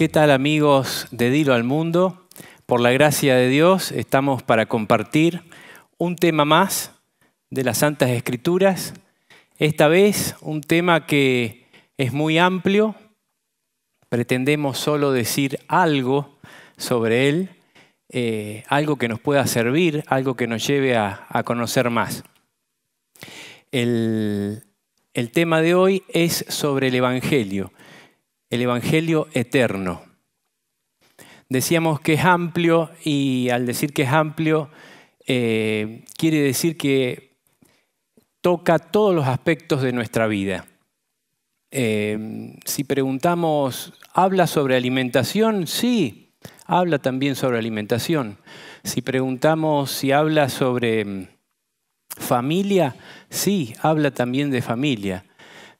¿Qué tal amigos de Dilo al Mundo? Por la gracia de Dios estamos para compartir un tema más de las Santas Escrituras. Esta vez un tema que es muy amplio. Pretendemos solo decir algo sobre él, eh, algo que nos pueda servir, algo que nos lleve a, conocer más. el tema de hoy es sobre el Evangelio el Evangelio eterno. Decíamos que es amplio y al decir que es amplio eh, quiere decir que toca todos los aspectos de nuestra vida. Eh, si preguntamos, ¿habla sobre alimentación? Sí, habla también sobre alimentación. Si preguntamos si habla sobre mm, familia, sí, habla también de familia.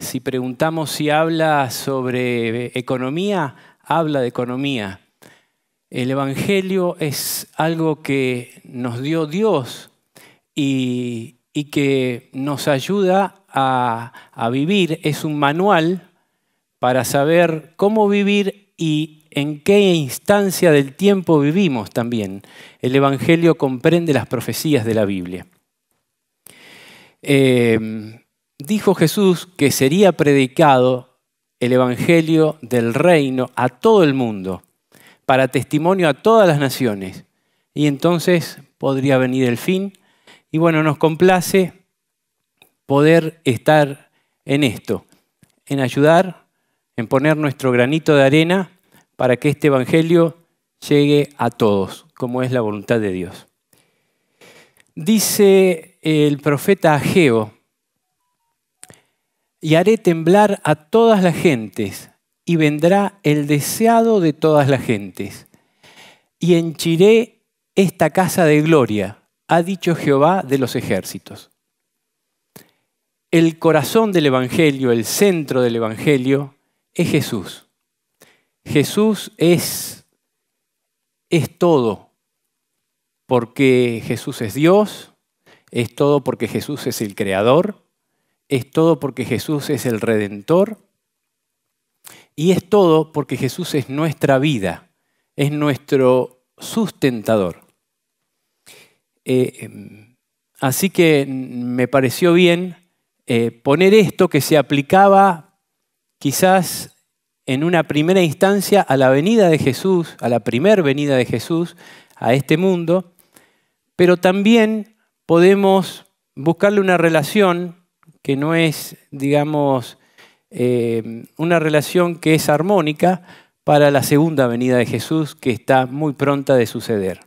Si preguntamos si habla sobre economía, habla de economía. El Evangelio es algo que nos dio Dios y, que nos ayuda a, vivir. Es un manual para saber cómo vivir y en qué instancia del tiempo vivimos también. El Evangelio comprende las profecías de la Biblia. Eh, dijo Jesús que sería predicado el Evangelio del reino a todo el mundo, para testimonio a todas las naciones. Y entonces podría venir el fin. Y bueno, nos complace poder estar en esto, en ayudar, en poner nuestro granito de arena para que este Evangelio llegue a todos, como es la voluntad de Dios. Dice el profeta Ageo, y haré temblar a todas las gentes, y vendrá el deseado de todas las gentes. Y henchiré esta casa de gloria, ha dicho Jehová de los ejércitos. El corazón del Evangelio, el centro del Evangelio, es Jesús. Jesús es, es todo, porque Jesús es Dios, es todo porque Jesús es el Creador, es todo porque Jesús es el redentor y es todo porque Jesús es nuestra vida, es nuestro sustentador. Eh, em, así que me pareció bien eh, poner esto que se aplicaba quizás en una primera instancia a la venida de Jesús, a la primer venida de Jesús a este mundo, pero también podemos buscarle una relación que no es, digamos, eh, una relación que es armónica para la segunda venida de Jesús que está muy pronta de suceder.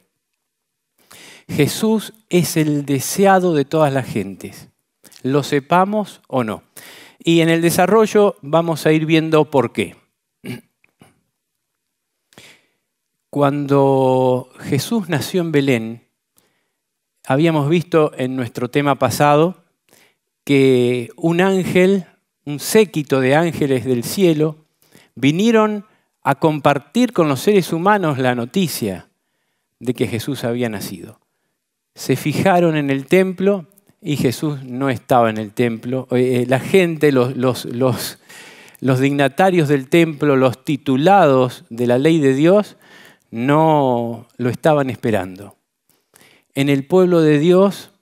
Jesús es el deseado de todas las gentes, lo sepamos o no. Y en el desarrollo vamos a ir viendo por qué. Cuando Jesús nació en Belén, habíamos visto en nuestro tema pasado que un ángel, un séquito de ángeles del cielo, vinieron a compartir con los seres humanos la noticia de que Jesús había nacido. Se fijaron en el templo y Jesús no estaba en el templo. Eh, eh, la gente, los, dignatarios del templo, los titulados de la ley de Dios, no lo estaban esperando. En el pueblo de Dios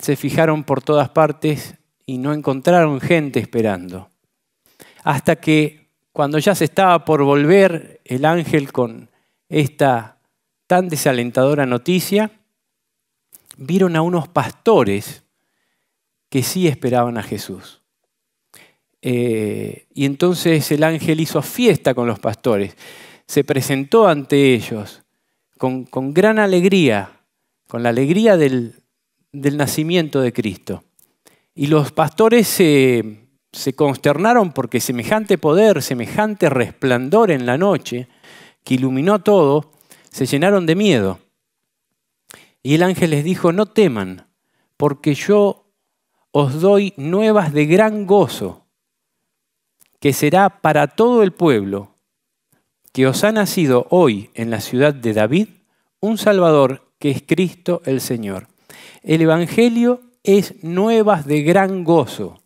se fijaron por todas partes y no encontraron gente esperando. Hasta que cuando ya se estaba por volver el ángel con esta tan desalentadora noticia, vieron a unos pastores que sí esperaban a Jesús. Eh, y entonces el ángel hizo fiesta con los pastores, se presentó ante ellos con gran alegría, con la alegría del, del nacimiento de Cristo. Y los pastores se, consternaron porque semejante poder, semejante resplandor en la noche, que iluminó todo, se llenaron de miedo. Y el ángel les dijo, no teman, porque yo os doy nuevas de gran gozo, que será para todo el pueblo, que os ha nacido hoy en la ciudad de David un Salvador, que es Cristo el Señor. El Evangelio es nuevas de gran gozo.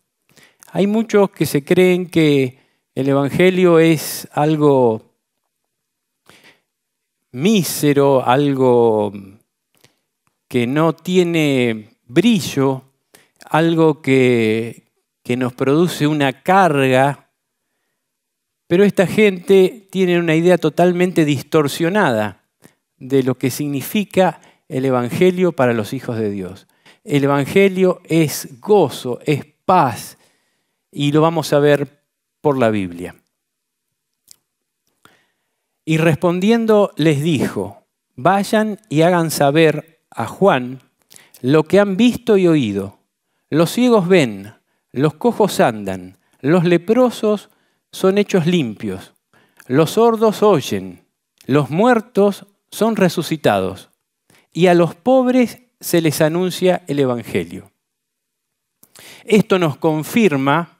Hay muchos que se creen que el Evangelio es algo mísero, algo que no tiene brillo, algo que, que, nos produce una carga, pero esta gente tiene una idea totalmente distorsionada de lo que significa el Evangelio para los hijos de Dios. El Evangelio es gozo, es paz, y lo vamos a ver por la Biblia. Y respondiendo les dijo, vayan y hagan saber a Juan lo que han visto y oído. Los ciegos ven, los cojos andan, los leprosos son hechos limpios, los sordos oyen, los muertos son resucitados y a los pobres se les anuncia el Evangelio. Esto nos confirma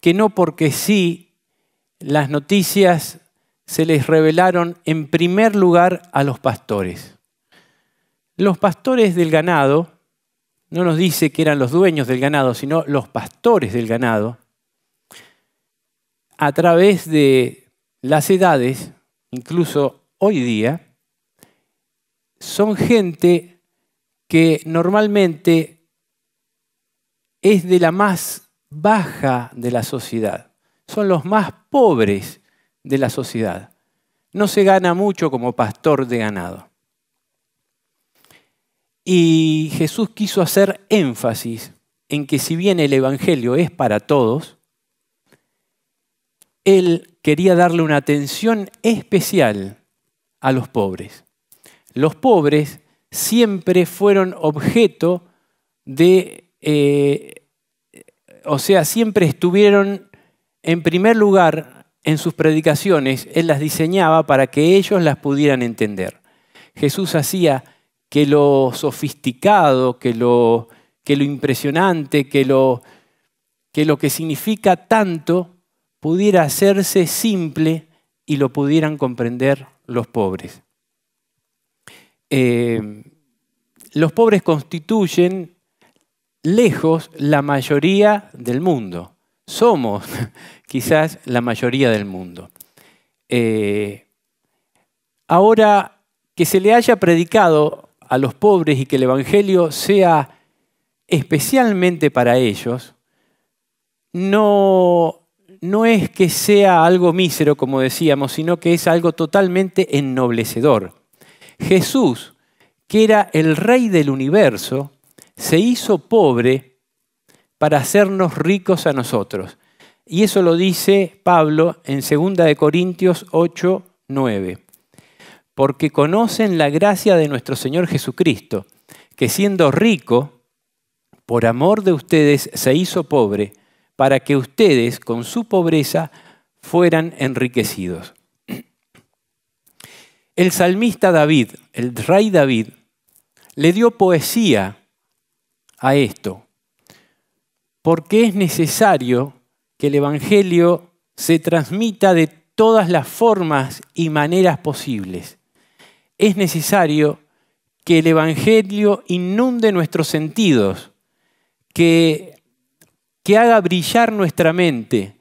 que no porque sí las noticias se les revelaron en primer lugar a los pastores. Los pastores del ganado, no nos dice que eran los dueños del ganado, sino los pastores del ganado, a través de las edades, incluso hoy día, son gente que normalmente es de la más baja de la sociedad. Son los más pobres de la sociedad. No se gana mucho como pastor de ganado. Y Jesús quiso hacer énfasis en que si bien el Evangelio es para todos, Él quería darle una atención especial a los pobres los pobres siempre fueron objeto de, eh, o sea, siempre estuvieron en primer lugar en sus predicaciones, Él las diseñaba para que ellos las pudieran entender. Jesús hacía que lo sofisticado, que lo, que lo impresionante, que lo que significa tanto pudiera hacerse simple y lo pudieran comprender los pobres. Eh, los pobres constituyen lejos la mayoría del mundo. Somos quizás la mayoría del mundo. Eh, ahora, que se le haya predicado a los pobres y que el Evangelio sea especialmente para ellos, no, no es que sea algo mísero, como decíamos, sino que es algo totalmente ennoblecedor. Jesús, que era el rey del universo, se hizo pobre para hacernos ricos a nosotros. Y eso lo dice Pablo en 2 Corintios 8, 9. Porque conocen la gracia de nuestro Señor Jesucristo, que siendo rico, por amor de ustedes se hizo pobre, para que ustedes con su pobreza fueran enriquecidos. El salmista David, el rey David, le dio poesía a esto, porque es necesario que el Evangelio se transmita de todas las formas y maneras posibles. Es necesario que el Evangelio inunde nuestros sentidos, que, haga brillar nuestra mente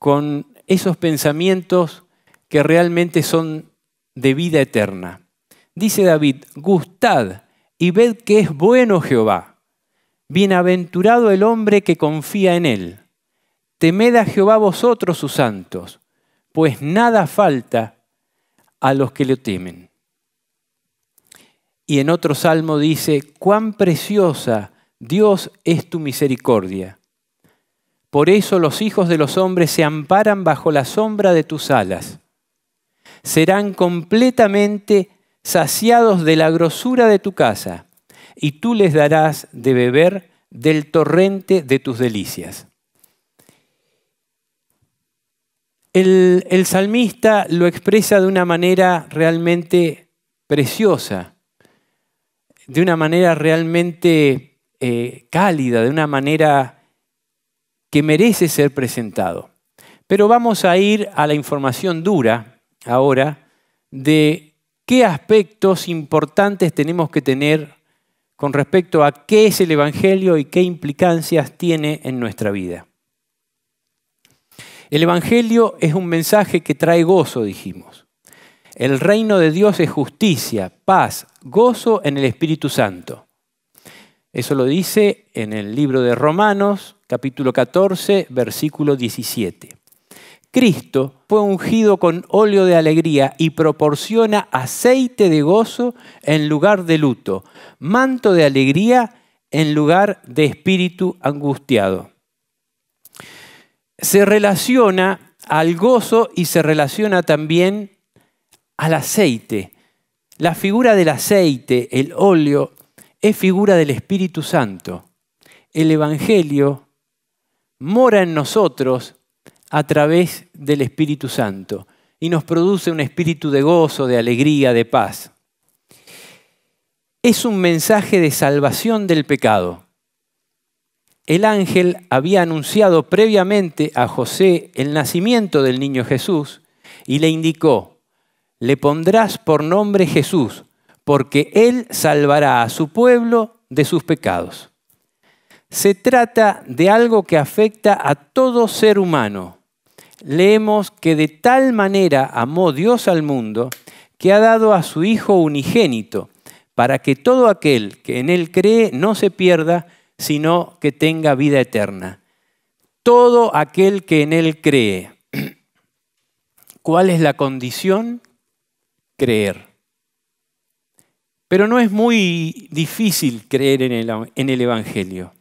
con esos pensamientos que realmente son de vida eterna. Dice David, gustad y ved que es bueno Jehová. Bienaventurado el hombre que confía en él. Temed a Jehová vosotros sus santos, pues nada falta a los que le temen. Y en otro salmo dice, cuán preciosa Dios es tu misericordia. Por eso los hijos de los hombres se amparan bajo la sombra de tus alas serán completamente saciados de la grosura de tu casa, y tú les darás de beber del torrente de tus delicias. El, salmista lo expresa de una manera realmente preciosa, de una manera realmente eh, cálida, de una manera que merece ser presentado. Pero vamos a ir a la información dura, ahora de qué aspectos importantes tenemos que tener con respecto a qué es el Evangelio y qué implicancias tiene en nuestra vida. El Evangelio es un mensaje que trae gozo, dijimos. El reino de Dios es justicia, paz, gozo en el Espíritu Santo. Eso lo dice en el libro de Romanos, capítulo 14, versículo 17. Cristo fue ungido con óleo de alegría y proporciona aceite de gozo en lugar de luto, manto de alegría en lugar de espíritu angustiado. Se relaciona al gozo y se relaciona también al aceite. La figura del aceite, el óleo, es figura del Espíritu Santo. El Evangelio mora en nosotros a través del Espíritu Santo y nos produce un espíritu de gozo, de alegría, de paz. Es un mensaje de salvación del pecado. El ángel había anunciado previamente a José el nacimiento del niño Jesús y le indicó, le pondrás por nombre Jesús, porque él salvará a su pueblo de sus pecados. Se trata de algo que afecta a todo ser humano, leemos que de tal manera amó Dios al mundo que ha dado a su Hijo unigénito, para que todo aquel que en Él cree no se pierda, sino que tenga vida eterna. Todo aquel que en Él cree. ¿Cuál es la condición? Creer. Pero no es muy difícil creer en el, en el Evangelio.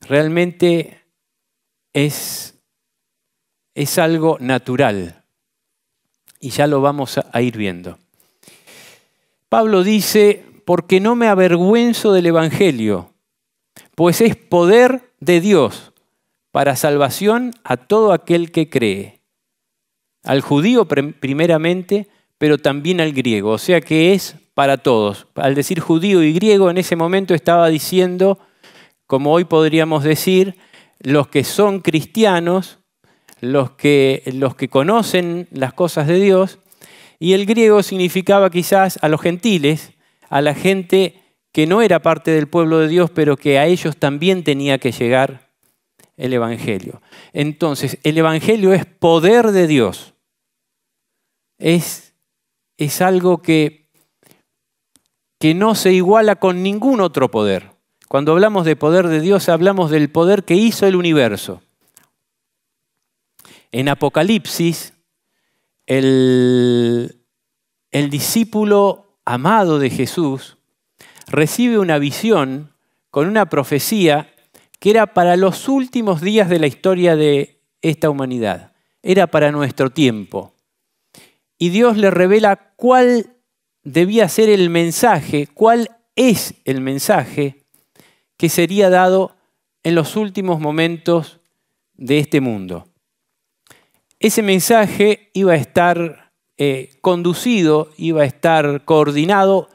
Realmente es es algo natural. Y ya lo vamos a ir viendo. Pablo dice, porque no me avergüenzo del Evangelio, pues es poder de Dios para salvación a todo aquel que cree, al judío primeramente, pero también al griego, o sea que es para todos. Al decir judío y griego en ese momento estaba diciendo, como hoy podríamos decir, los que son cristianos los que, los que conocen las cosas de Dios, y el griego significaba quizás a los gentiles, a la gente que no era parte del pueblo de Dios, pero que a ellos también tenía que llegar el Evangelio. Entonces, el Evangelio es poder de Dios. Es, es algo que, que no se iguala con ningún otro poder. Cuando hablamos de poder de Dios, hablamos del poder que hizo el universo. En Apocalipsis, el, el discípulo amado de Jesús recibe una visión con una profecía que era para los últimos días de la historia de esta humanidad, era para nuestro tiempo. Y Dios le revela cuál debía ser el mensaje, cuál es el mensaje que sería dado en los últimos momentos de este mundo ese mensaje iba a estar eh, conducido, iba a estar coordinado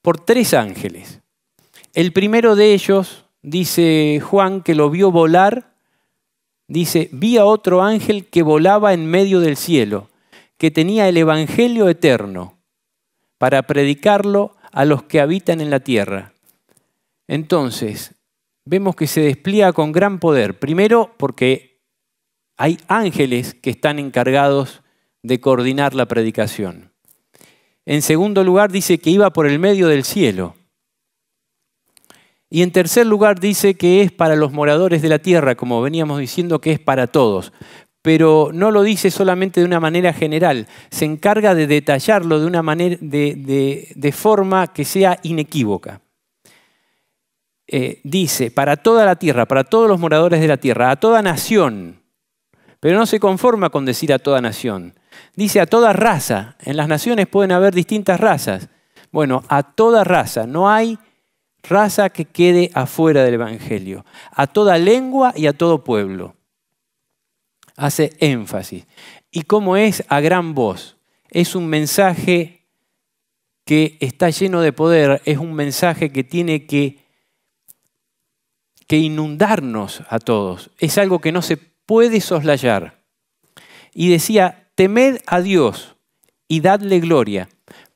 por tres ángeles. El primero de ellos, dice Juan, que lo vio volar, dice, vi a otro ángel que volaba en medio del cielo, que tenía el Evangelio eterno, para predicarlo a los que habitan en la tierra. Entonces, vemos que se despliega con gran poder, primero porque hay ángeles que están encargados de coordinar la predicación. En segundo lugar dice que iba por el medio del cielo. Y en tercer lugar dice que es para los moradores de la tierra, como veníamos diciendo que es para todos. Pero no lo dice solamente de una manera general, se encarga de detallarlo de una manera de, forma que sea inequívoca. Eh, dice, para toda la tierra, para todos los moradores de la tierra, a toda nación, pero no se conforma con decir a toda nación. Dice a toda raza. En las naciones pueden haber distintas razas. Bueno, a toda raza. No hay raza que quede afuera del Evangelio. A toda lengua y a todo pueblo. Hace énfasis. ¿Y cómo es a gran voz? Es un mensaje que está lleno de poder. Es un mensaje que tiene que que inundarnos a todos. Es algo que no se puede soslayar. Y decía, temed a Dios y dadle gloria,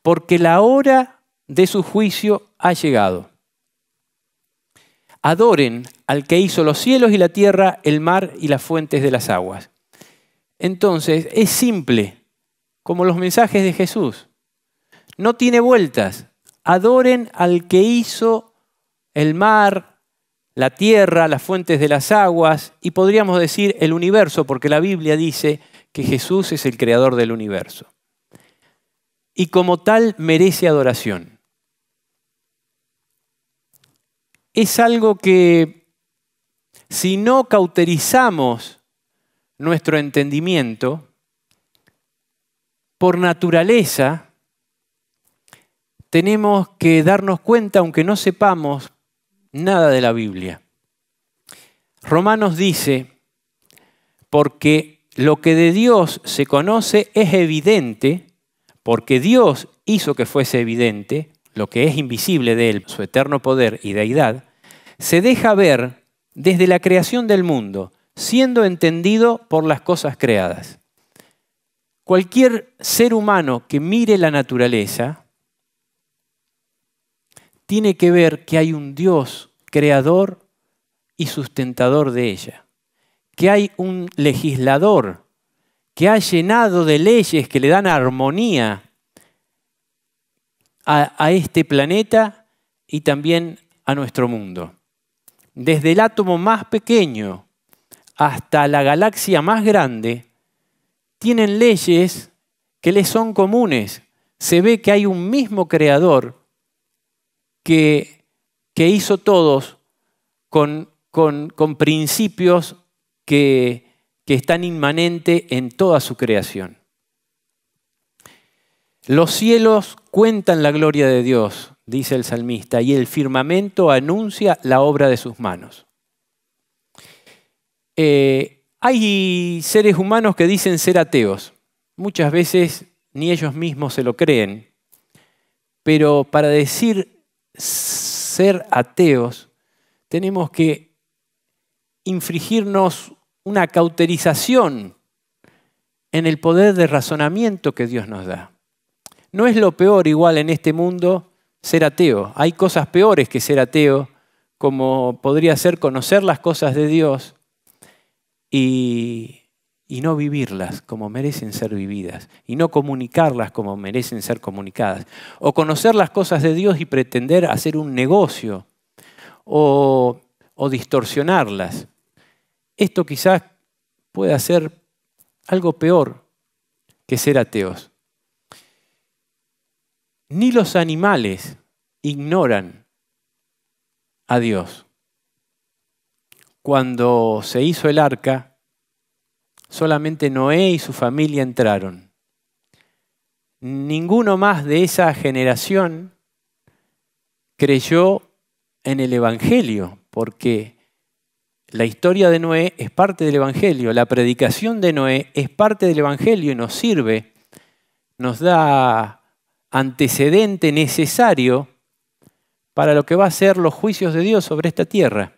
porque la hora de su juicio ha llegado. Adoren al que hizo los cielos y la tierra, el mar y las fuentes de las aguas. Entonces, es simple, como los mensajes de Jesús. No tiene vueltas. Adoren al que hizo el mar, la tierra, las fuentes de las aguas y podríamos decir el universo, porque la Biblia dice que Jesús es el creador del universo. Y como tal merece adoración. Es algo que si no cauterizamos nuestro entendimiento, por naturaleza tenemos que darnos cuenta, aunque no sepamos nada de la Biblia. Romanos dice, porque lo que de Dios se conoce es evidente, porque Dios hizo que fuese evidente, lo que es invisible de Él, su eterno poder y deidad, se deja ver desde la creación del mundo, siendo entendido por las cosas creadas. Cualquier ser humano que mire la naturaleza tiene que ver que hay un Dios creador y sustentador de ella, que hay un legislador que ha llenado de leyes que le dan armonía a, este planeta y también a nuestro mundo. Desde el átomo más pequeño hasta la galaxia más grande, tienen leyes que les son comunes. Se ve que hay un mismo creador que, hizo todos con, con, principios que, están inmanentes en toda su creación. Los cielos cuentan la gloria de Dios, dice el salmista, y el firmamento anuncia la obra de sus manos. Eh, hay seres humanos que dicen ser ateos. Muchas veces ni ellos mismos se lo creen. Pero para decir ser ateos, tenemos que infringirnos una cauterización en el poder de razonamiento que Dios nos da. No es lo peor igual en este mundo ser ateo. Hay cosas peores que ser ateo, como podría ser conocer las cosas de Dios y y no vivirlas como merecen ser vividas, y no comunicarlas como merecen ser comunicadas, o conocer las cosas de Dios y pretender hacer un negocio, o, o distorsionarlas. Esto quizás pueda ser algo peor que ser ateos. Ni los animales ignoran a Dios. Cuando se hizo el arca, solamente Noé y su familia entraron. Ninguno más de esa generación creyó en el Evangelio, porque la historia de Noé es parte del Evangelio, la predicación de Noé es parte del Evangelio y nos sirve, nos da antecedente necesario para lo que va a ser los juicios de Dios sobre esta tierra.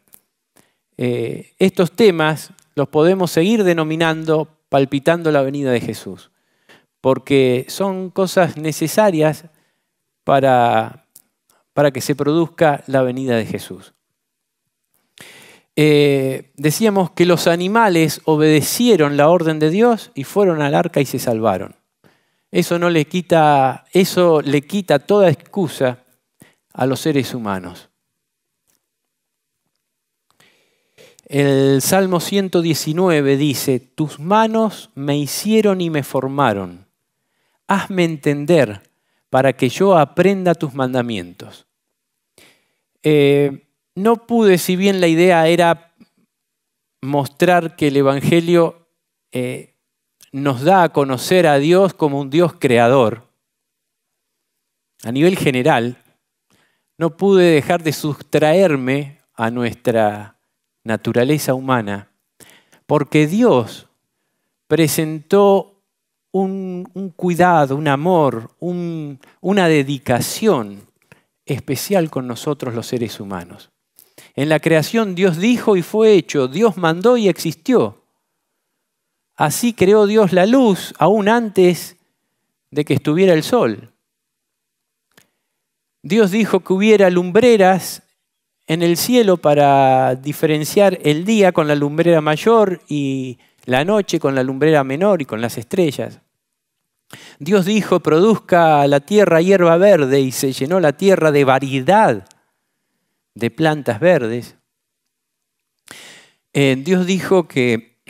Eh, estos temas los podemos seguir denominando palpitando la venida de Jesús, porque son cosas necesarias para, que se produzca la venida de Jesús. Eh, decíamos que los animales obedecieron la orden de Dios y fueron al arca y se salvaron. Eso no le quita, eso le quita toda excusa a los seres humanos. El Salmo 119 dice, tus manos me hicieron y me formaron. Hazme entender para que yo aprenda tus mandamientos. Eh, no pude, si bien la idea era mostrar que el Evangelio eh, nos da a conocer a Dios como un Dios creador, a nivel general, no pude dejar de sustraerme a nuestra naturaleza humana, porque Dios presentó un, cuidado, un amor, una dedicación especial con nosotros los seres humanos. En la creación Dios dijo y fue hecho, Dios mandó y existió. Así creó Dios la luz aún antes de que estuviera el sol. Dios dijo que hubiera lumbreras en el cielo para diferenciar el día con la lumbrera mayor y la noche con la lumbrera menor y con las estrellas. Dios dijo, produzca la tierra hierba verde y se llenó la tierra de variedad de plantas verdes. Eh, Dios dijo que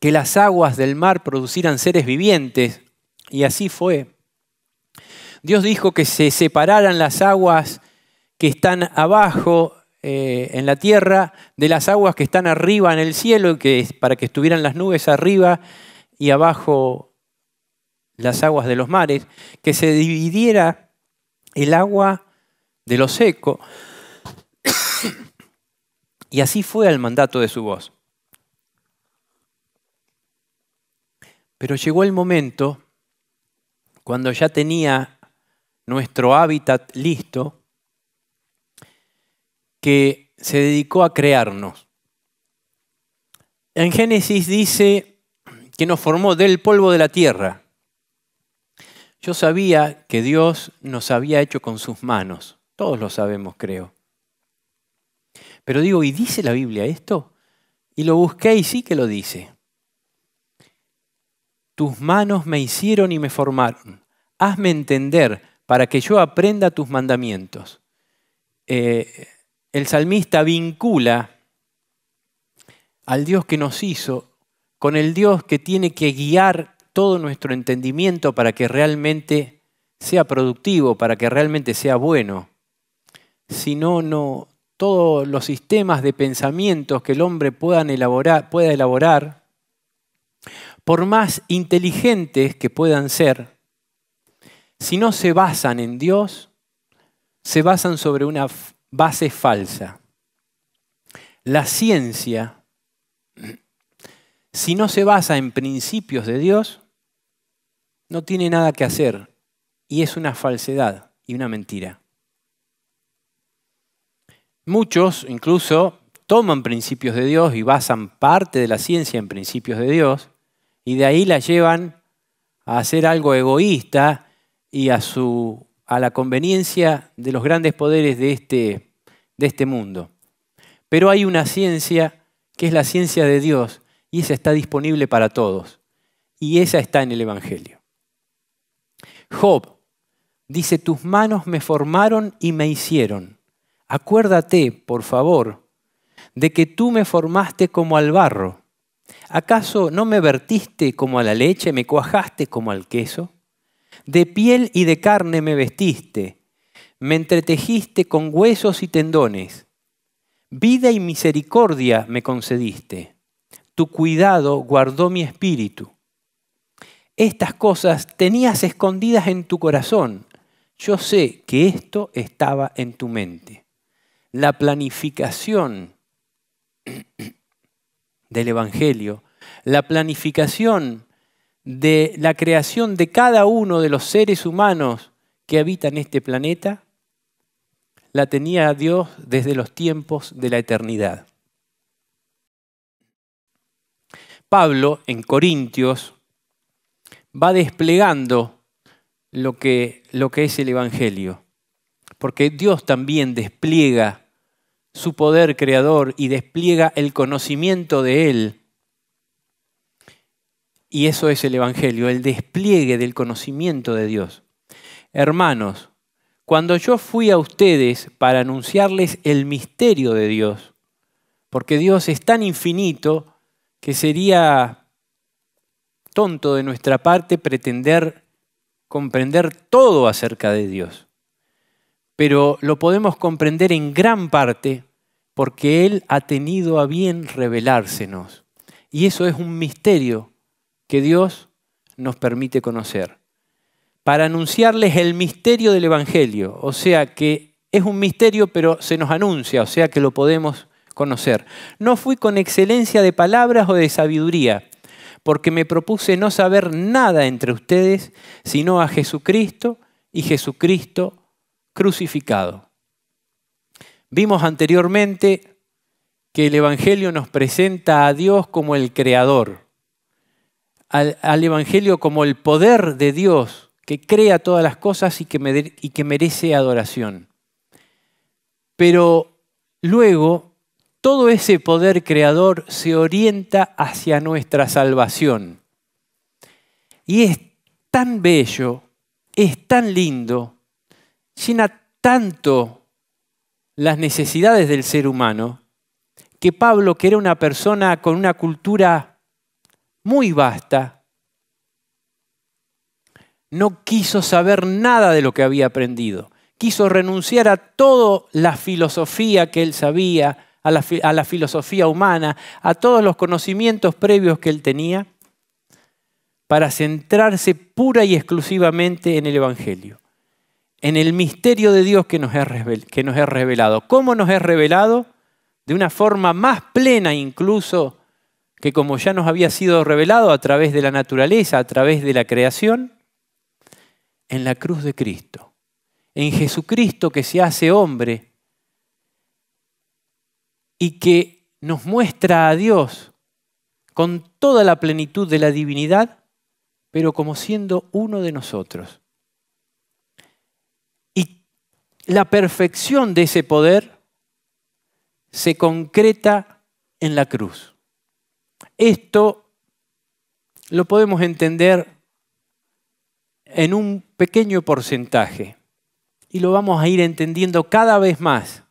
que las aguas del mar producieran seres vivientes y así fue. Dios dijo que se separaran las aguas que están abajo eh, en la tierra de las aguas que están arriba en el cielo, que para que estuvieran las nubes arriba y abajo las aguas de los mares, que se dividiera el agua de lo seco. y así fue al mandato de su voz. Pero llegó el momento cuando ya tenía nuestro hábitat listo, que se dedicó a crearnos. En Génesis dice que nos formó del polvo de la tierra. Yo sabía que Dios nos había hecho con sus manos. Todos lo sabemos, creo. Pero digo, ¿y dice la Biblia esto? Y lo busqué y sí que lo dice. Tus manos me hicieron y me formaron. Hazme entender para que yo aprenda tus mandamientos. Eh, el salmista vincula al Dios que nos hizo con el Dios que tiene que guiar todo nuestro entendimiento para que realmente sea productivo, para que realmente sea bueno. Si no, todos los sistemas de pensamientos que el hombre pueda elaborar, por más inteligentes que puedan ser, si no se basan en Dios, se basan sobre una base falsa. La ciencia, si no se basa en principios de Dios, no tiene nada que hacer y es una falsedad y una mentira. Muchos incluso toman principios de Dios y basan parte de la ciencia en principios de Dios y de ahí la llevan a hacer algo egoísta y a, la conveniencia de los grandes poderes de este, de este mundo. Pero hay una ciencia que es la ciencia de Dios y esa está disponible para todos. Y esa está en el Evangelio. Job dice, tus manos me formaron y me hicieron. Acuérdate, por favor, de que tú me formaste como al barro. ¿Acaso no me vertiste como a la leche, me cuajaste como al queso? De piel y de carne me vestiste, me entretejiste con huesos y tendones. Vida y misericordia me concediste. Tu cuidado guardó mi espíritu. Estas cosas tenías escondidas en tu corazón. Yo sé que esto estaba en tu mente. La planificación del Evangelio, la planificación de la creación de cada uno de los seres humanos que habitan este planeta, la tenía Dios desde los tiempos de la eternidad. Pablo en Corintios va desplegando lo que, lo que es el Evangelio, porque Dios también despliega su poder creador y despliega el conocimiento de Él y eso es el Evangelio, el despliegue del conocimiento de Dios. Hermanos, cuando yo fui a ustedes para anunciarles el misterio de Dios, porque Dios es tan infinito que sería tonto de nuestra parte pretender comprender todo acerca de Dios. Pero lo podemos comprender en gran parte porque Él ha tenido a bien revelársenos. Y eso es un misterio que Dios nos permite conocer, para anunciarles el misterio del Evangelio, o sea que es un misterio pero se nos anuncia, o sea que lo podemos conocer. No fui con excelencia de palabras o de sabiduría, porque me propuse no saber nada entre ustedes, sino a Jesucristo y Jesucristo crucificado. Vimos anteriormente que el Evangelio nos presenta a Dios como el Creador, al, Evangelio como el poder de Dios que crea todas las cosas y y que merece adoración. Pero luego, todo ese poder creador se orienta hacia nuestra salvación. Y es tan bello, es tan lindo, llena tanto las necesidades del ser humano, que Pablo, que era una persona con una cultura muy vasta, no quiso saber nada de lo que había aprendido. Quiso renunciar a toda la filosofía que él sabía, a la, filosofía humana, a todos los conocimientos previos que él tenía, para centrarse pura y exclusivamente en el Evangelio, en el misterio de Dios que nos es, que nos revelado. ¿Cómo nos es revelado? De una forma más plena incluso que como ya nos había sido revelado a través de la naturaleza, a través de la creación, en la cruz de Cristo, en Jesucristo que se hace hombre y que nos muestra a Dios con toda la plenitud de la divinidad, pero como siendo uno de nosotros. Y la perfección de ese poder se concreta en la cruz. Esto lo podemos entender en un pequeño porcentaje y lo vamos a ir entendiendo cada vez más.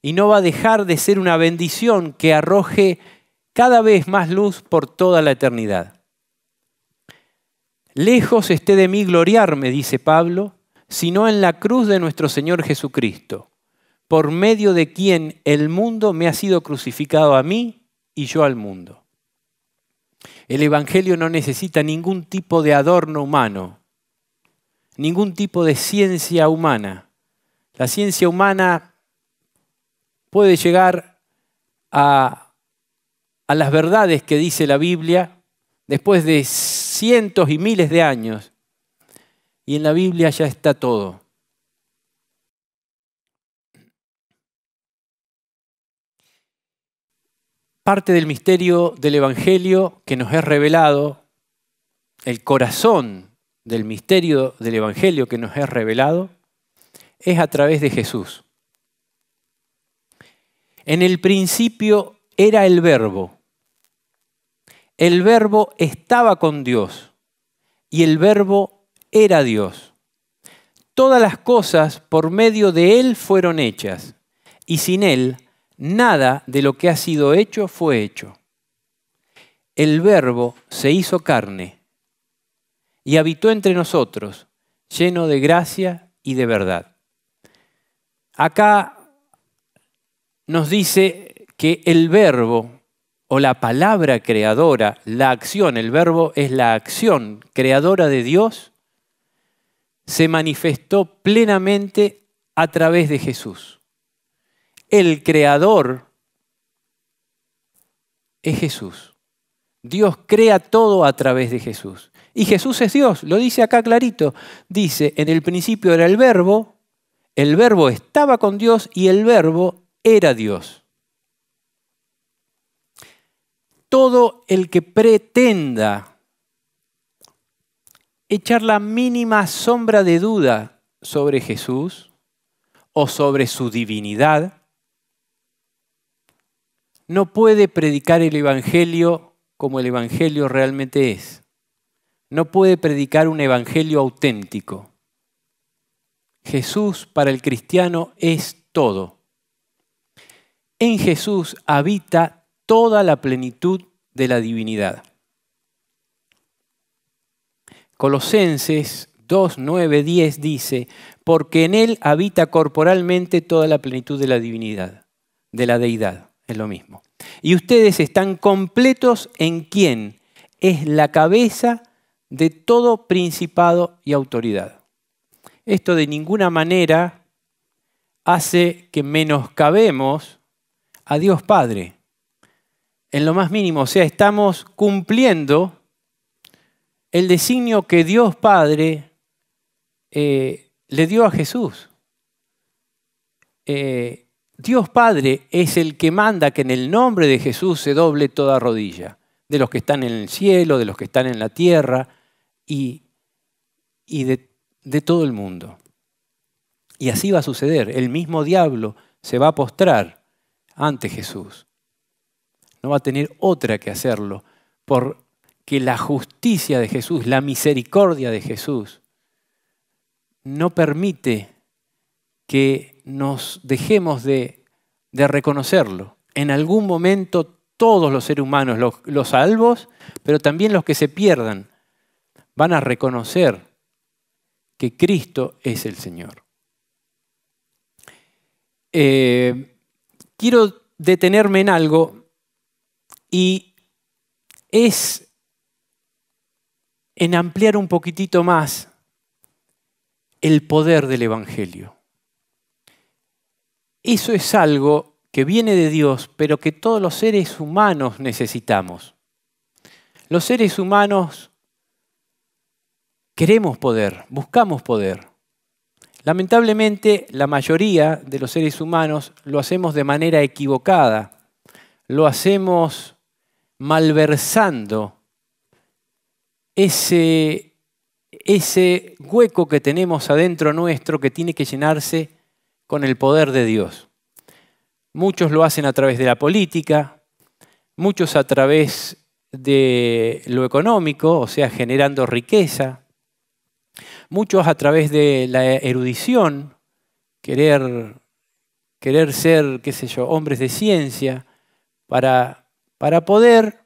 Y no va a dejar de ser una bendición que arroje cada vez más luz por toda la eternidad. Lejos esté de mí gloriarme, dice Pablo, sino en la cruz de nuestro Señor Jesucristo, por medio de quien el mundo me ha sido crucificado a mí y yo al mundo. El Evangelio no necesita ningún tipo de adorno humano, ningún tipo de ciencia humana. La ciencia humana puede llegar a, las verdades que dice la Biblia después de cientos y miles de años. Y en la Biblia ya está todo. parte del misterio del Evangelio que nos es revelado, el corazón del misterio del Evangelio que nos es revelado, es a través de Jesús. En el principio era el verbo. El verbo estaba con Dios y el verbo era Dios. Todas las cosas por medio de Él fueron hechas y sin Él nada de lo que ha sido hecho fue hecho. El verbo se hizo carne y habitó entre nosotros, lleno de gracia y de verdad. Acá nos dice que el verbo o la palabra creadora, la acción, el verbo es la acción creadora de Dios, se manifestó plenamente a través de Jesús el creador es Jesús. Dios crea todo a través de Jesús. Y Jesús es Dios, lo dice acá clarito. Dice, en el principio era el verbo, el verbo estaba con Dios y el verbo era Dios. Todo el que pretenda echar la mínima sombra de duda sobre Jesús o sobre su divinidad, no puede predicar el Evangelio como el Evangelio realmente es. No puede predicar un Evangelio auténtico. Jesús para el cristiano es todo. En Jesús habita toda la plenitud de la divinidad. Colosenses 2, 9, 10 dice, porque en Él habita corporalmente toda la plenitud de la divinidad, de la deidad. Es lo mismo. Y ustedes están completos en quien es la cabeza de todo principado y autoridad. Esto de ninguna manera hace que menoscabemos a Dios Padre. En lo más mínimo, o sea, estamos cumpliendo el designio que Dios Padre eh, le dio a Jesús. Eh, Dios Padre es el que manda que en el nombre de Jesús se doble toda rodilla, de los que están en el cielo, de los que están en la tierra y, y de, de todo el mundo. Y así va a suceder. El mismo diablo se va a postrar ante Jesús. No va a tener otra que hacerlo, porque la justicia de Jesús, la misericordia de Jesús, no permite que nos dejemos de, reconocerlo. En algún momento todos los seres humanos, los, salvos, pero también los que se pierdan, van a reconocer que Cristo es el Señor. Eh, quiero detenerme en algo y es en ampliar un poquitito más el poder del Evangelio. Eso es algo que viene de Dios, pero que todos los seres humanos necesitamos. Los seres humanos queremos poder, buscamos poder. Lamentablemente, la mayoría de los seres humanos lo hacemos de manera equivocada, lo hacemos malversando ese, ese hueco que tenemos adentro nuestro que tiene que llenarse con el poder de Dios. Muchos lo hacen a través de la política, muchos a través de lo económico, o sea, generando riqueza, muchos a través de la erudición, querer, querer ser, qué sé yo, hombres de ciencia, para, para poder,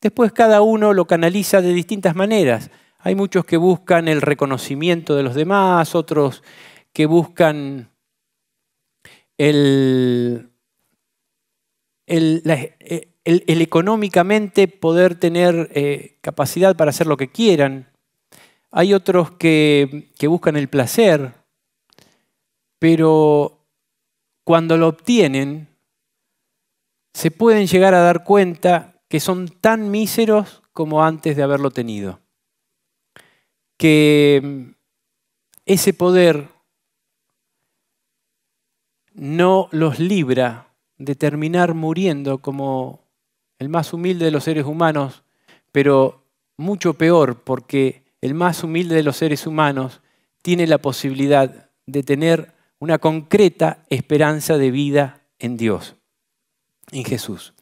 después cada uno lo canaliza de distintas maneras. Hay muchos que buscan el reconocimiento de los demás, otros que buscan eh, el, económicamente poder tener eh, capacidad para hacer lo que quieran. Hay otros que buscan el placer, pero cuando lo obtienen, se pueden llegar a dar cuenta que son tan míseros como antes de haberlo tenido. Que mm, ese poder no los libra de terminar muriendo como el más humilde de los seres humanos, pero mucho peor porque el más humilde de los seres humanos tiene la posibilidad de tener una concreta esperanza de vida en Dios, en Jesús.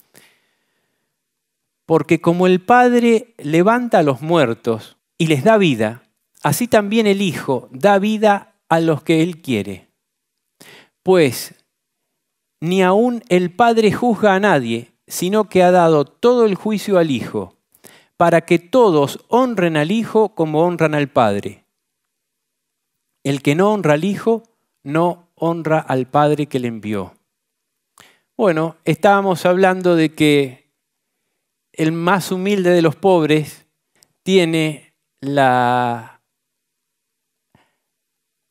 Porque como el Padre levanta a los muertos y les da vida, así también el Hijo da vida a los que Él quiere. Pues ni aun el Padre juzga a nadie, sino que ha dado todo el juicio al Hijo, para que todos honren al Hijo como honran al Padre. El que no honra al Hijo, no honra al Padre que le envió. Bueno, estábamos hablando de que el más humilde de los pobres tiene la,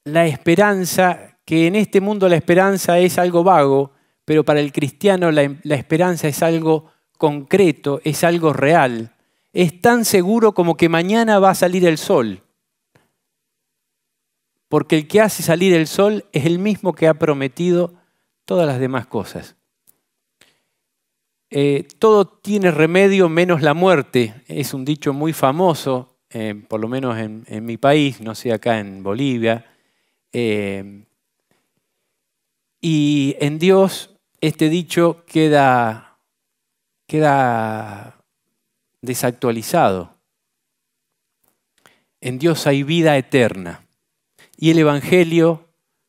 la esperanza que en este mundo la esperanza es algo vago, pero para el cristiano la, esperanza es algo concreto, es algo real. Es tan seguro como que mañana va a salir el sol. Porque el que hace salir el sol es el mismo que ha prometido todas las demás cosas. Eh, todo tiene remedio menos la muerte. Es un dicho muy famoso, eh, por lo menos en, mi país, no sé acá en Bolivia. Eh, y en Dios este dicho queda, desactualizado. En Dios hay vida eterna. Y el Evangelio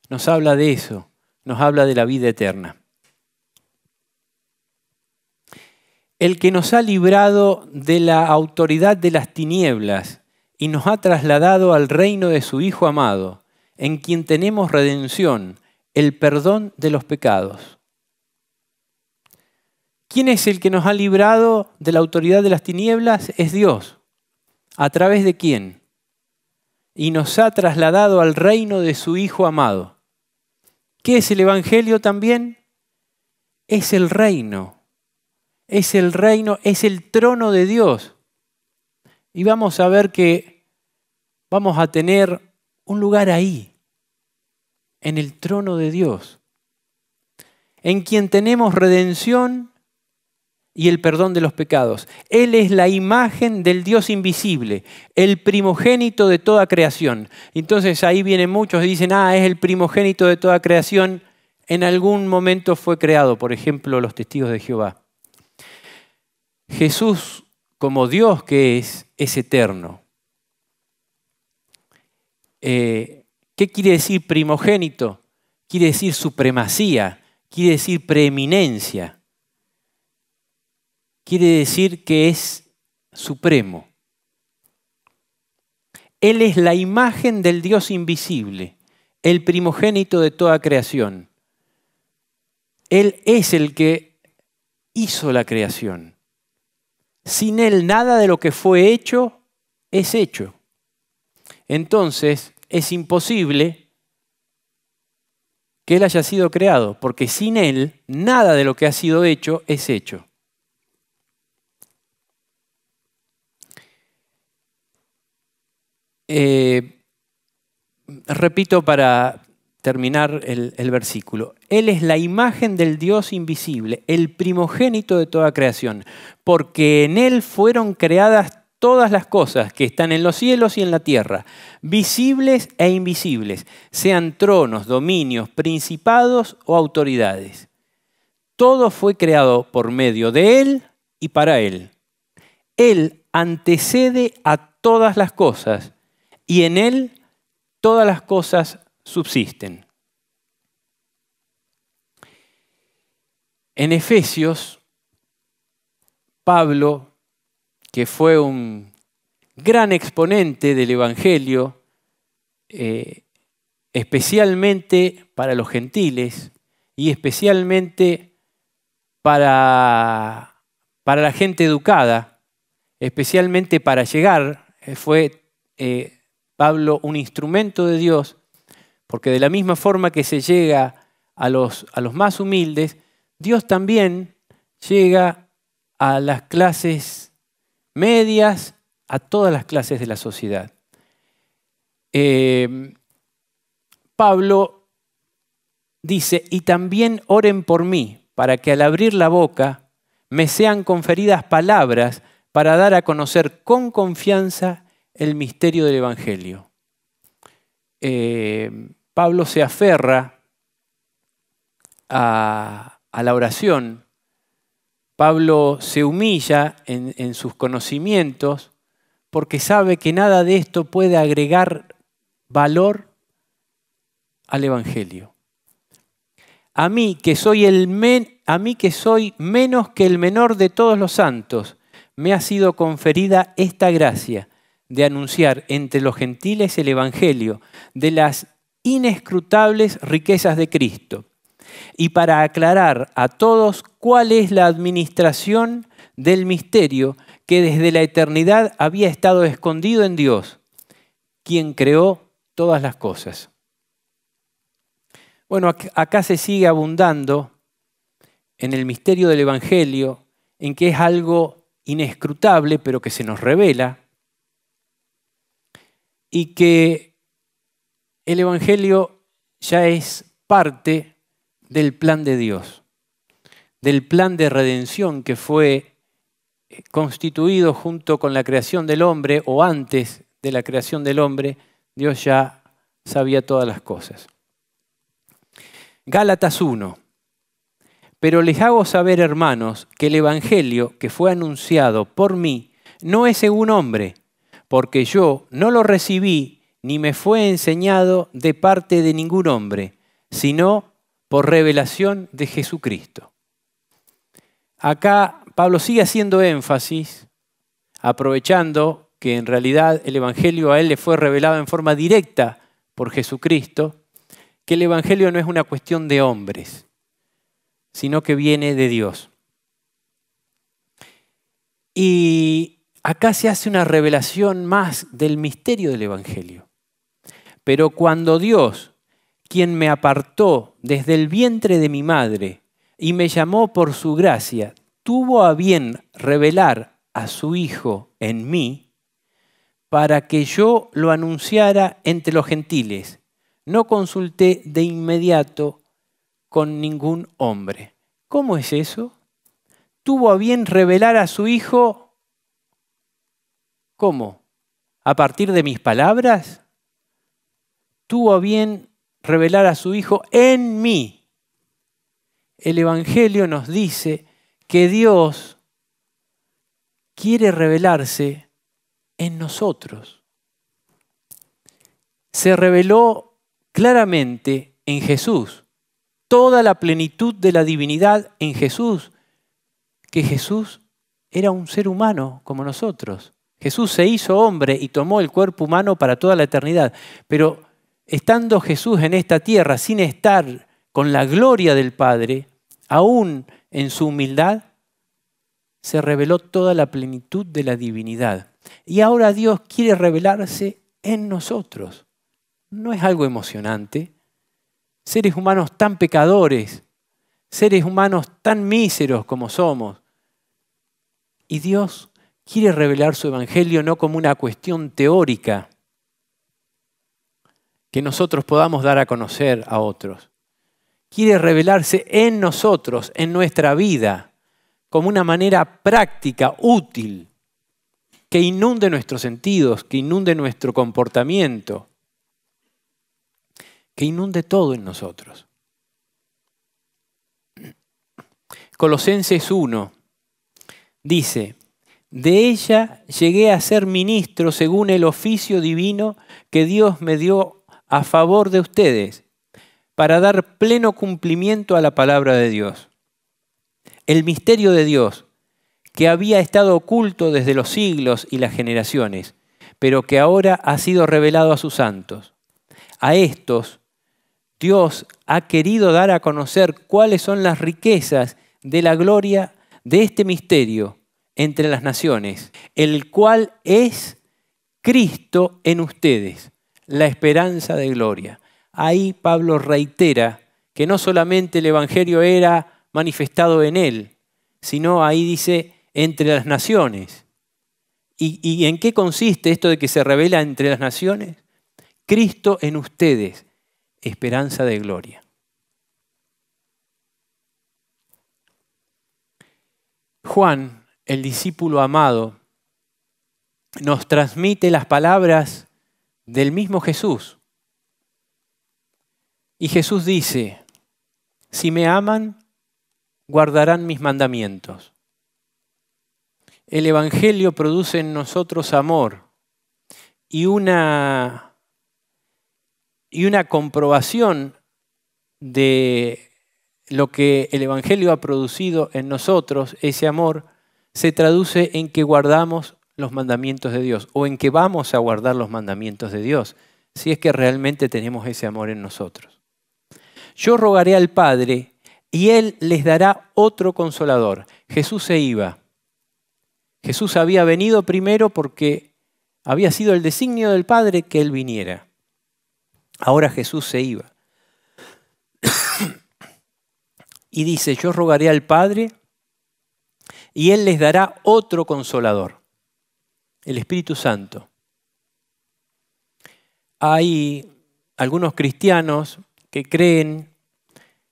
nos habla de eso, nos habla de la vida eterna. El que nos ha librado de la autoridad de las tinieblas y nos ha trasladado al reino de su Hijo amado, en quien tenemos redención, el perdón de los pecados. ¿Quién es el que nos ha librado de la autoridad de las tinieblas? Es Dios. ¿A través de quién? Y nos ha trasladado al reino de su Hijo amado. ¿Qué es el Evangelio también? Es el reino. Es el reino, es el trono de Dios. Y vamos a ver que vamos a tener un lugar ahí en el trono de Dios, en quien tenemos redención y el perdón de los pecados. Él es la imagen del Dios invisible, el primogénito de toda creación. Entonces ahí vienen muchos y dicen, ah, es el primogénito de toda creación, en algún momento fue creado, por ejemplo, los testigos de Jehová. Jesús, como Dios que es, es eterno. Eh, ¿Qué quiere decir primogénito? Quiere decir supremacía, quiere decir preeminencia. Quiere decir que es supremo. Él es la imagen del Dios invisible, el primogénito de toda creación. Él es el que hizo la creación. Sin Él nada de lo que fue hecho es hecho. Entonces, es imposible que Él haya sido creado, porque sin Él nada de lo que ha sido hecho es hecho. Eh, repito para terminar el, el versículo. Él es la imagen del Dios invisible, el primogénito de toda creación, porque en Él fueron creadas todas las cosas que están en los cielos y en la tierra, visibles e invisibles, sean tronos, dominios, principados o autoridades. Todo fue creado por medio de Él y para Él. Él antecede a todas las cosas y en Él todas las cosas subsisten. En Efesios, Pablo que fue un gran exponente del Evangelio, eh, especialmente para los gentiles y especialmente para, para la gente educada, especialmente para llegar, eh, fue eh, Pablo un instrumento de Dios, porque de la misma forma que se llega a los, a los más humildes, Dios también llega a las clases medias, a todas las clases de la sociedad. Eh, Pablo dice, y también oren por mí, para que al abrir la boca me sean conferidas palabras para dar a conocer con confianza el misterio del Evangelio. Eh, Pablo se aferra a la oración Pablo se humilla en, sus conocimientos porque sabe que nada de esto puede agregar valor al Evangelio. A mí que soy, el a mí que soy menos que el menor de todos los santos, me ha sido conferida esta gracia de anunciar entre los gentiles el Evangelio de las inescrutables riquezas de Cristo y para aclarar a todos cuál es la administración del misterio que desde la eternidad había estado escondido en Dios, quien creó todas las cosas. Bueno, acá se sigue abundando en el misterio del Evangelio, en que es algo inescrutable, pero que se nos revela, y que el Evangelio ya es parte del plan de Dios del plan de redención que fue eh, constituido junto con la creación del hombre o antes de la creación del hombre, Dios ya sabía todas las cosas. Gálatas 1. Pero les hago saber, hermanos, que el Evangelio que fue anunciado por mí no es según hombre, porque yo no lo recibí ni me fue enseñado de parte de ningún hombre, sino por revelación de Jesucristo acá Pablo sigue haciendo énfasis, aprovechando que en realidad el Evangelio a él le fue revelado en forma directa por Jesucristo, que el Evangelio no es una cuestión de hombres, sino que viene de Dios. Y acá se hace una revelación más del misterio del Evangelio. Pero cuando Dios, quien me apartó desde el vientre de mi madre y me llamó por su gracia, tuvo a bien revelar a su Hijo en mí para que yo lo anunciara entre los gentiles. No consulté de inmediato con ningún hombre. ¿Cómo es eso? Tuvo a bien revelar a su Hijo. ¿Cómo? ¿A partir de mis palabras? Tuvo a bien revelar a su Hijo en mí el Evangelio nos dice que Dios quiere revelarse en nosotros. Se reveló claramente en Jesús, toda la plenitud de la divinidad en Jesús, que Jesús era un ser humano como nosotros. Jesús se hizo hombre y tomó el cuerpo humano para toda la eternidad, pero estando Jesús en esta tierra sin estar con la gloria del Padre, aún en su humildad, se reveló toda la plenitud de la divinidad. Y ahora Dios quiere revelarse en nosotros. ¿No es algo emocionante? Seres humanos tan pecadores, seres humanos tan míseros como somos. Y Dios quiere revelar su evangelio no como una cuestión teórica que nosotros podamos dar a conocer a otros, quiere revelarse en nosotros, en nuestra vida, como una manera práctica, útil, que inunde nuestros sentidos, que inunde nuestro comportamiento, que inunde todo en nosotros. Colosenses 1 dice, de ella llegué a ser ministro según el oficio divino que Dios me dio a favor de ustedes para dar pleno cumplimiento a la palabra de Dios. El misterio de Dios, que había estado oculto desde los siglos y las generaciones, pero que ahora ha sido revelado a sus santos. A estos, Dios ha querido dar a conocer cuáles son las riquezas de la gloria de este misterio entre las naciones, el cual es Cristo en ustedes, la esperanza de gloria ahí Pablo reitera que no solamente el Evangelio era manifestado en él, sino ahí dice entre las naciones. ¿Y, en qué consiste esto de que se revela entre las naciones? Cristo en ustedes, esperanza de gloria. Juan, el discípulo amado, nos transmite las palabras del mismo Jesús y Jesús dice, si me aman, guardarán mis mandamientos. El Evangelio produce en nosotros amor y una, y una comprobación de lo que el Evangelio ha producido en nosotros, ese amor, se traduce en que guardamos los mandamientos de Dios o en que vamos a guardar los mandamientos de Dios, si es que realmente tenemos ese amor en nosotros. Yo rogaré al Padre y Él les dará otro consolador. Jesús se iba. Jesús había venido primero porque había sido el designio del Padre que Él viniera. Ahora Jesús se iba. y dice, yo rogaré al Padre y Él les dará otro consolador, el Espíritu Santo. Hay algunos cristianos que creen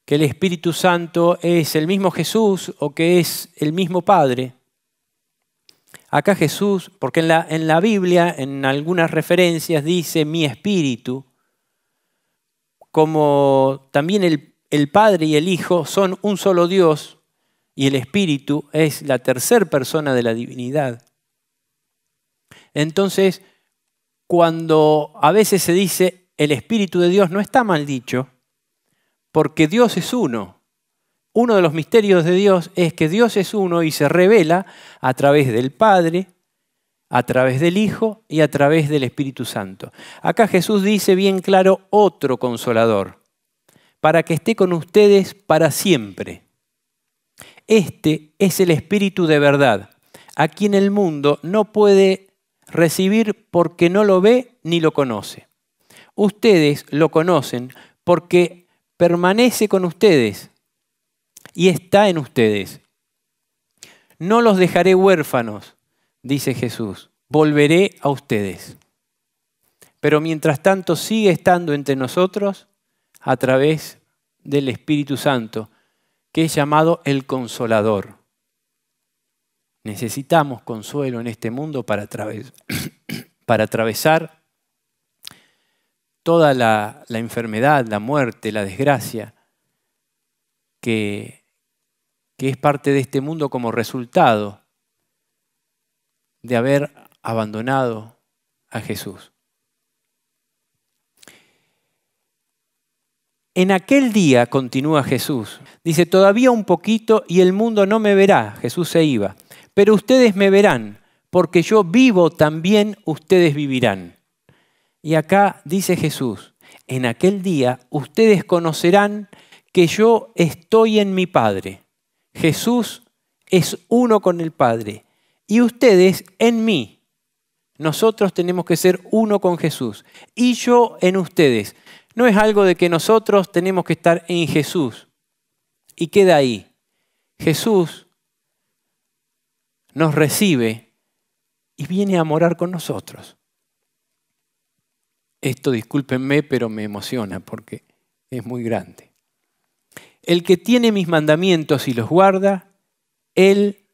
que el Espíritu Santo es el mismo Jesús o que es el mismo Padre. Acá Jesús, porque en la, en la Biblia, en algunas referencias, dice mi Espíritu, como también el, el Padre y el Hijo son un solo Dios y el Espíritu es la tercera persona de la divinidad. Entonces, cuando a veces se dice el Espíritu de Dios no está mal dicho, porque Dios es uno. Uno de los misterios de Dios es que Dios es uno y se revela a través del Padre, a través del Hijo y a través del Espíritu Santo. Acá Jesús dice bien claro otro consolador, para que esté con ustedes para siempre. Este es el Espíritu de verdad, a quien el mundo no puede recibir porque no lo ve ni lo conoce ustedes lo conocen porque permanece con ustedes y está en ustedes. No los dejaré huérfanos, dice Jesús, volveré a ustedes. Pero mientras tanto sigue estando entre nosotros a través del Espíritu Santo, que es llamado el consolador. Necesitamos consuelo en este mundo para, atravesar para atravesar toda la, enfermedad, la muerte, la desgracia que es parte de este mundo como resultado de haber abandonado a Jesús. En aquel día, continúa Jesús, dice, todavía un poquito y el mundo no me verá, Jesús se iba, pero ustedes me verán, porque yo vivo también, ustedes vivirán. Y acá dice Jesús, en aquel día ustedes conocerán que yo estoy en mi Padre. Jesús es uno con el Padre y ustedes en mí. Nosotros tenemos que ser uno con Jesús y yo en ustedes. No es algo de que nosotros tenemos que estar en Jesús. Y queda ahí. Jesús nos recibe y viene a morar con nosotros. Esto discúlpenme, pero me emociona porque es muy grande. El que tiene mis mandamientos y los guarda, él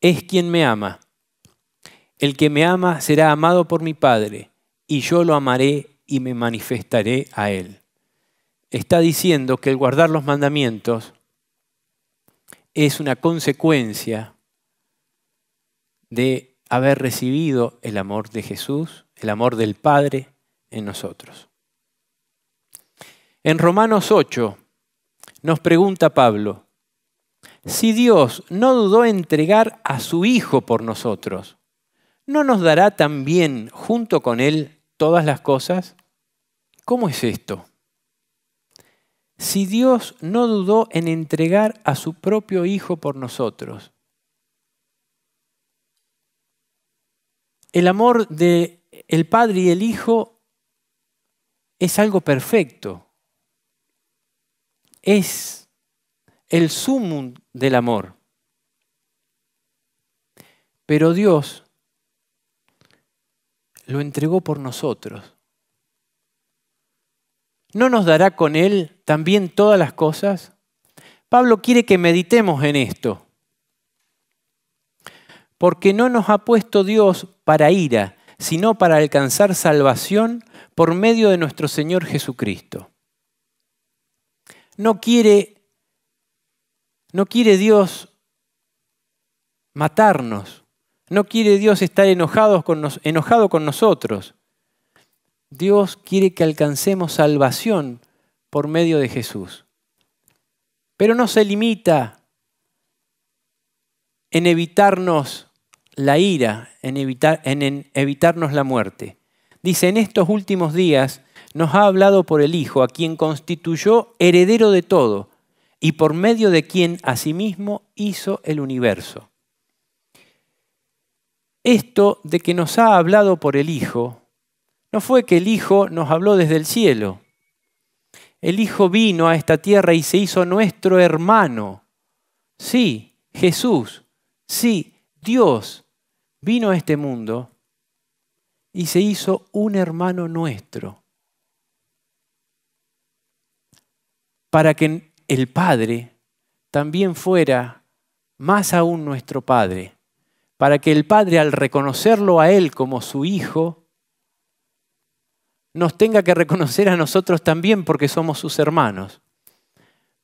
es quien me ama. El que me ama será amado por mi Padre, y yo lo amaré y me manifestaré a él. Está diciendo que el guardar los mandamientos es una consecuencia de haber recibido el amor de Jesús, el amor del Padre, en nosotros. En Romanos 8 nos pregunta Pablo, si Dios no dudó en entregar a su Hijo por nosotros, ¿no nos dará también junto con Él todas las cosas? ¿Cómo es esto? Si Dios no dudó en entregar a su propio Hijo por nosotros, el amor del el Padre y el Hijo es algo perfecto. Es el sumum del amor. Pero Dios lo entregó por nosotros. ¿No nos dará con Él también todas las cosas? Pablo quiere que meditemos en esto. Porque no nos ha puesto Dios para ira, sino para alcanzar salvación por medio de nuestro Señor Jesucristo. No quiere, no quiere Dios matarnos, no quiere Dios estar enojado con, enojado con nosotros. Dios quiere que alcancemos salvación por medio de Jesús. Pero no se limita en evitarnos la ira, en, evitar, en evitarnos la muerte. Dice, en estos últimos días nos ha hablado por el Hijo, a quien constituyó heredero de todo, y por medio de quien mismo hizo el universo. Esto de que nos ha hablado por el Hijo, no fue que el Hijo nos habló desde el cielo. El Hijo vino a esta tierra y se hizo nuestro hermano. Sí, Jesús, sí, Dios vino a este mundo y se hizo un hermano nuestro, para que el Padre también fuera más aún nuestro Padre, para que el Padre al reconocerlo a Él como su Hijo, nos tenga que reconocer a nosotros también porque somos sus hermanos,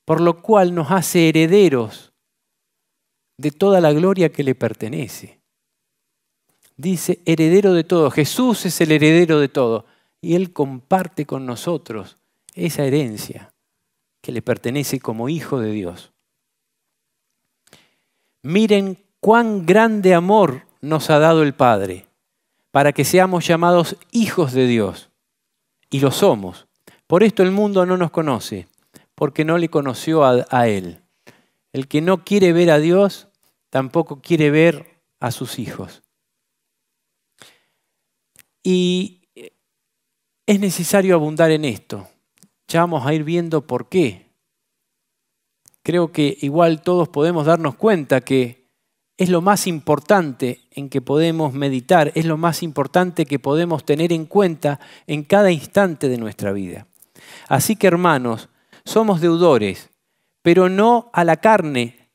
por lo cual nos hace herederos de toda la gloria que le pertenece dice heredero de todo. Jesús es el heredero de todo. Y Él comparte con nosotros esa herencia que le pertenece como hijo de Dios. Miren cuán grande amor nos ha dado el Padre para que seamos llamados hijos de Dios. Y lo somos. Por esto el mundo no nos conoce, porque no le conoció a, Él. El que no quiere ver a Dios, tampoco quiere ver a sus hijos. Y eh, es necesario abundar en esto. Ya vamos a ir viendo por qué. Creo que igual todos podemos darnos cuenta que es lo más importante en que podemos meditar, es lo más importante que podemos tener en cuenta en cada instante de nuestra vida. Así que hermanos, somos deudores, pero no a la carne,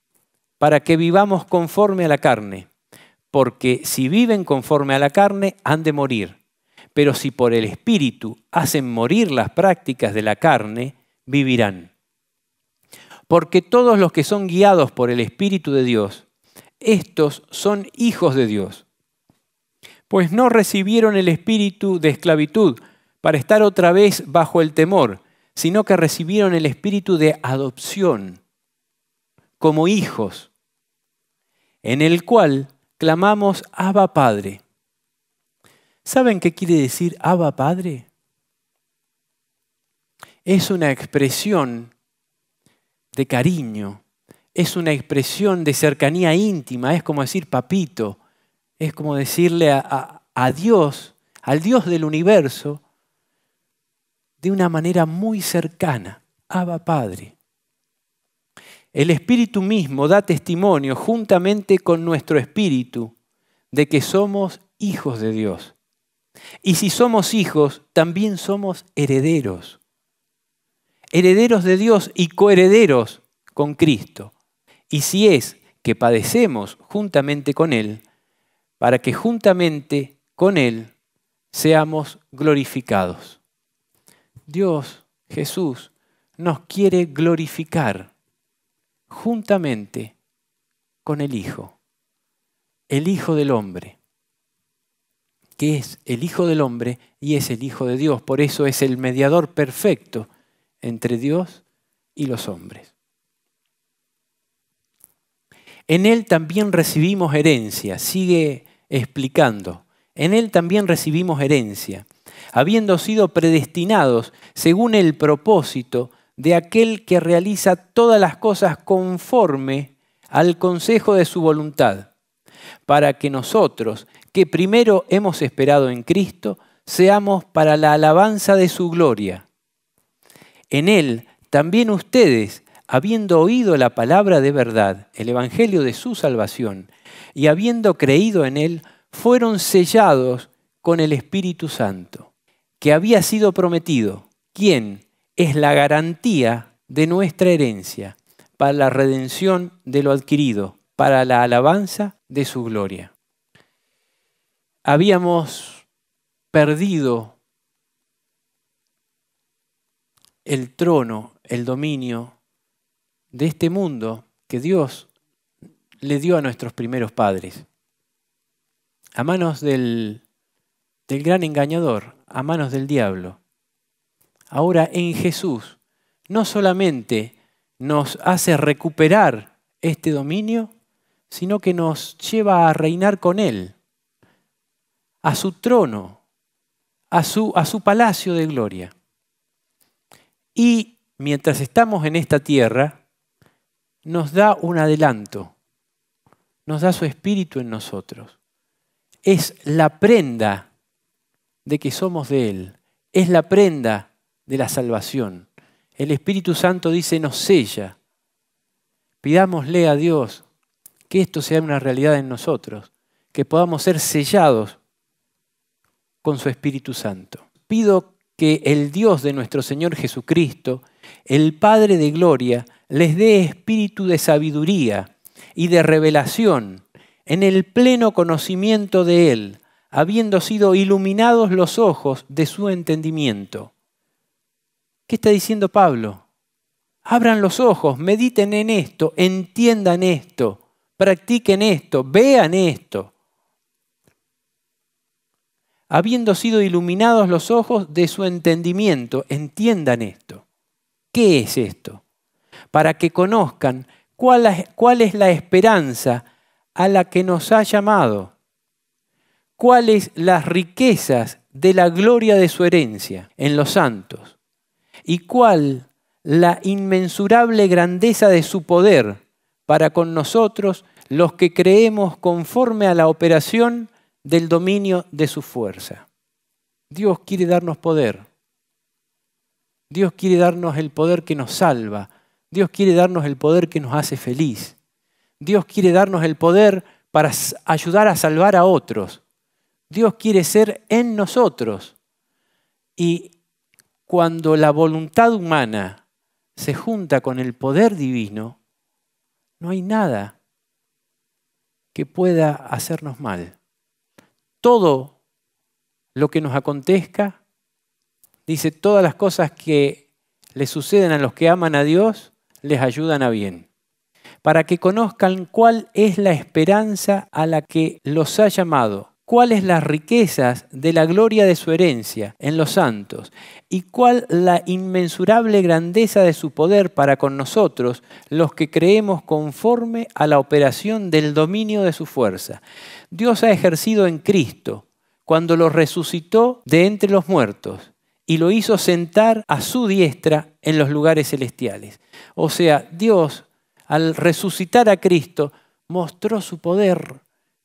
para que vivamos conforme a la carne, porque si viven conforme a la carne, han de morir pero si por el Espíritu hacen morir las prácticas de la carne, vivirán. Porque todos los que son guiados por el Espíritu de Dios, estos son hijos de Dios. Pues no recibieron el espíritu de esclavitud para estar otra vez bajo el temor, sino que recibieron el espíritu de adopción como hijos, en el cual clamamos Abba Padre. ¿Saben qué quiere decir Abba Padre? Es una expresión de cariño, es una expresión de cercanía íntima, es como decir papito, es como decirle a, Dios, al Dios del universo, de una manera muy cercana, Abba Padre. El Espíritu mismo da testimonio juntamente con nuestro Espíritu de que somos hijos de Dios. Y si somos hijos, también somos herederos. Herederos de Dios y coherederos con Cristo. Y si es que padecemos juntamente con Él, para que juntamente con Él seamos glorificados. Dios, Jesús, nos quiere glorificar juntamente con el Hijo, el Hijo del Hombre que es el Hijo del Hombre y es el Hijo de Dios. Por eso es el mediador perfecto entre Dios y los hombres. En Él también recibimos herencia, sigue explicando. En Él también recibimos herencia, habiendo sido predestinados según el propósito de aquel que realiza todas las cosas conforme al consejo de su voluntad para que nosotros, que primero hemos esperado en Cristo, seamos para la alabanza de su gloria. En Él también ustedes, habiendo oído la palabra de verdad, el Evangelio de su salvación, y habiendo creído en Él, fueron sellados con el Espíritu Santo, que había sido prometido, quien es la garantía de nuestra herencia para la redención de lo adquirido para la alabanza de su gloria. Habíamos perdido el trono, el dominio de este mundo que Dios le dio a nuestros primeros padres, a manos del, gran engañador, a manos del diablo. Ahora en Jesús no solamente nos hace recuperar este dominio, sino que nos lleva a reinar con Él, a su trono, a su, palacio de gloria. Y mientras estamos en esta tierra, nos da un adelanto, nos da su espíritu en nosotros. Es la prenda de que somos de Él, es la prenda de la salvación. El Espíritu Santo dice, nos sella. Pidámosle a Dios que esto sea una realidad en nosotros, que podamos ser sellados con su Espíritu Santo. Pido que el Dios de nuestro Señor Jesucristo, el Padre de Gloria, les dé espíritu de sabiduría y de revelación en el pleno conocimiento de Él, habiendo sido iluminados los ojos de su entendimiento. ¿Qué está diciendo Pablo? Abran los ojos, mediten en esto, entiendan esto practiquen esto, vean esto. Habiendo sido iluminados los ojos de su entendimiento, entiendan esto. ¿Qué es esto? Para que conozcan cuál es, la esperanza a la que nos ha llamado, cuáles las riquezas de la gloria de su herencia en los santos, y cuál la inmensurable grandeza de su poder para con nosotros los que creemos conforme a la operación del dominio de su fuerza. Dios quiere darnos poder. Dios quiere darnos el poder que nos salva. Dios quiere darnos el poder que nos hace feliz. Dios quiere darnos el poder para ayudar a salvar a otros. Dios quiere ser en nosotros. Y cuando la voluntad humana se junta con el poder divino, no hay nada que pueda hacernos mal. Todo lo que nos acontezca, dice, todas las cosas que le suceden a los que aman a Dios, les ayudan a bien, para que conozcan cuál es la esperanza a la que los ha llamado cuáles las riquezas de la gloria de su herencia en los santos, y cuál la inmensurable grandeza de su poder para con nosotros, los que creemos conforme a la operación del dominio de su fuerza. Dios ha ejercido en Cristo, cuando lo resucitó de entre los muertos, y lo hizo sentar a su diestra en los lugares celestiales. O sea, Dios, al resucitar a Cristo, mostró su poder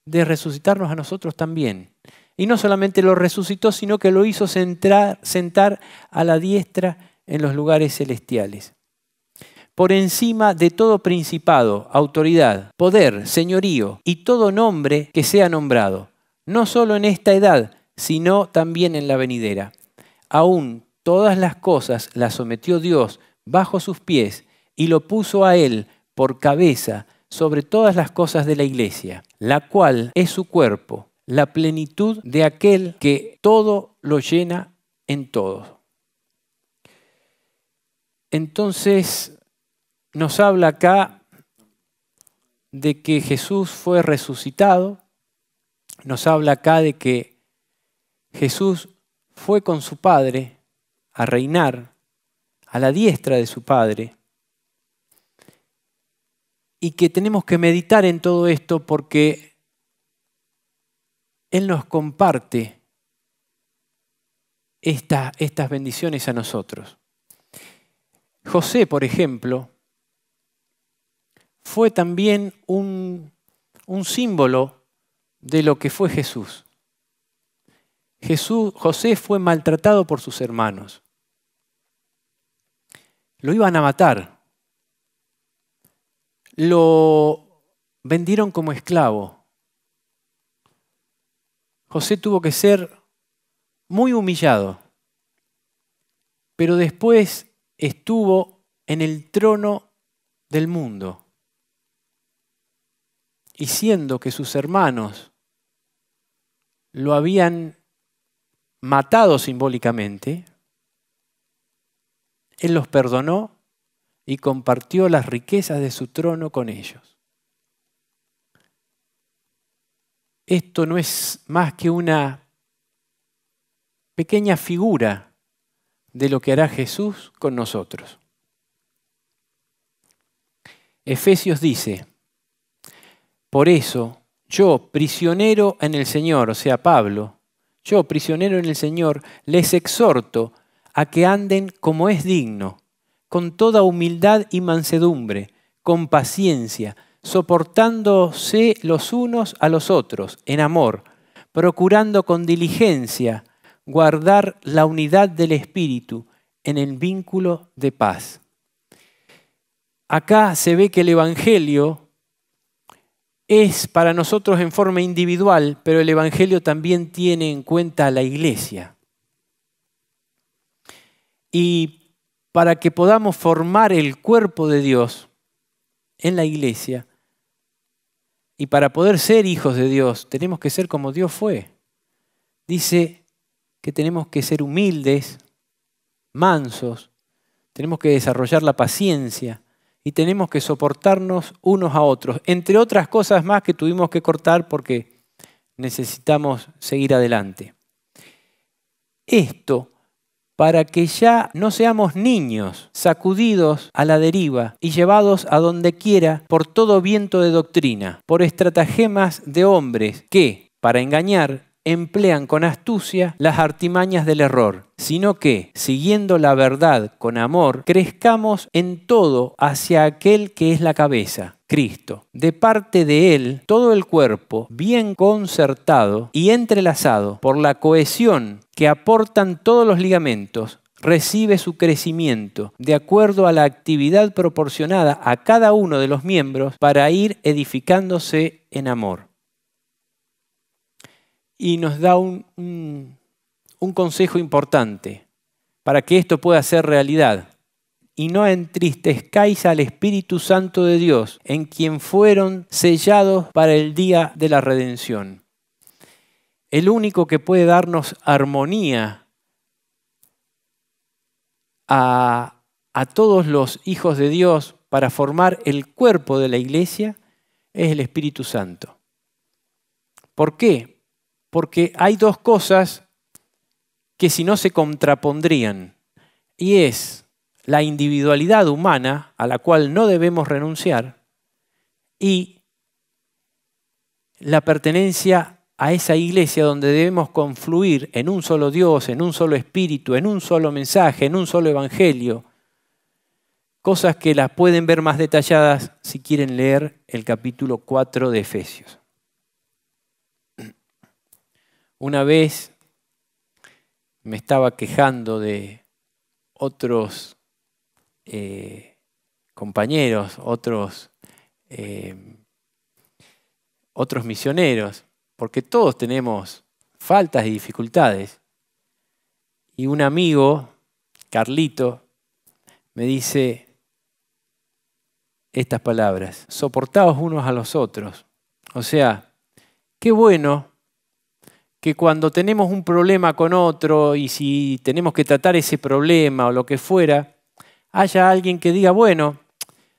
de resucitarnos a nosotros también. Y no solamente lo resucitó, sino que lo hizo sentar, a la diestra en los lugares celestiales. Por encima de todo principado, autoridad, poder, señorío y todo nombre que sea nombrado, no solo en esta edad, sino también en la venidera. Aún todas las cosas las sometió Dios bajo sus pies y lo puso a él por cabeza sobre todas las cosas de la iglesia, la cual es su cuerpo, la plenitud de aquel que todo lo llena en todo. Entonces nos habla acá de que Jesús fue resucitado, nos habla acá de que Jesús fue con su Padre a reinar a la diestra de su Padre, y que tenemos que meditar en todo esto porque Él nos comparte estas bendiciones a nosotros. José, por ejemplo, fue también un, símbolo de lo que fue Jesús. Jesús. José fue maltratado por sus hermanos. Lo iban a matar lo vendieron como esclavo. José tuvo que ser muy humillado, pero después estuvo en el trono del mundo. Y siendo que sus hermanos lo habían matado simbólicamente, Él los perdonó y compartió las riquezas de su trono con ellos. Esto no es más que una pequeña figura de lo que hará Jesús con nosotros. Efesios dice, por eso yo, prisionero en el Señor, o sea, Pablo, yo, prisionero en el Señor, les exhorto a que anden como es digno con toda humildad y mansedumbre, con paciencia, soportándose los unos a los otros en amor, procurando con diligencia guardar la unidad del Espíritu en el vínculo de paz. Acá se ve que el Evangelio es para nosotros en forma individual, pero el Evangelio también tiene en cuenta a la iglesia. Y para que podamos formar el cuerpo de Dios en la iglesia. Y para poder ser hijos de Dios, tenemos que ser como Dios fue. Dice que tenemos que ser humildes, mansos, tenemos que desarrollar la paciencia y tenemos que soportarnos unos a otros, entre otras cosas más que tuvimos que cortar porque necesitamos seguir adelante. Esto para que ya no seamos niños sacudidos a la deriva y llevados a donde quiera por todo viento de doctrina, por estratagemas de hombres que, para engañar, emplean con astucia las artimañas del error, sino que, siguiendo la verdad con amor, crezcamos en todo hacia aquel que es la cabeza, Cristo. De parte de Él, todo el cuerpo, bien concertado y entrelazado por la cohesión que aportan todos los ligamentos, recibe su crecimiento de acuerdo a la actividad proporcionada a cada uno de los miembros para ir edificándose en amor y nos da un, consejo importante para que esto pueda ser realidad. Y no entristezcáis al Espíritu Santo de Dios, en quien fueron sellados para el día de la redención. El único que puede darnos armonía a todos los hijos de Dios para formar el cuerpo de la iglesia es el Espíritu Santo. ¿Por qué? porque hay dos cosas que si no se contrapondrían, y es la individualidad humana a la cual no debemos renunciar y la pertenencia a esa iglesia donde debemos confluir en un solo Dios, en un solo espíritu, en un solo mensaje, en un solo evangelio. Cosas que las pueden ver más detalladas si quieren leer el capítulo 4 de Efesios. Una vez me estaba quejando de otros eh, compañeros, otros, eh, otros misioneros, porque todos tenemos faltas y dificultades. Y un amigo, Carlito, me dice estas palabras, soportaos unos a los otros. O sea, qué bueno que cuando tenemos un problema con otro y si tenemos que tratar ese problema o lo que fuera, haya alguien que diga, bueno,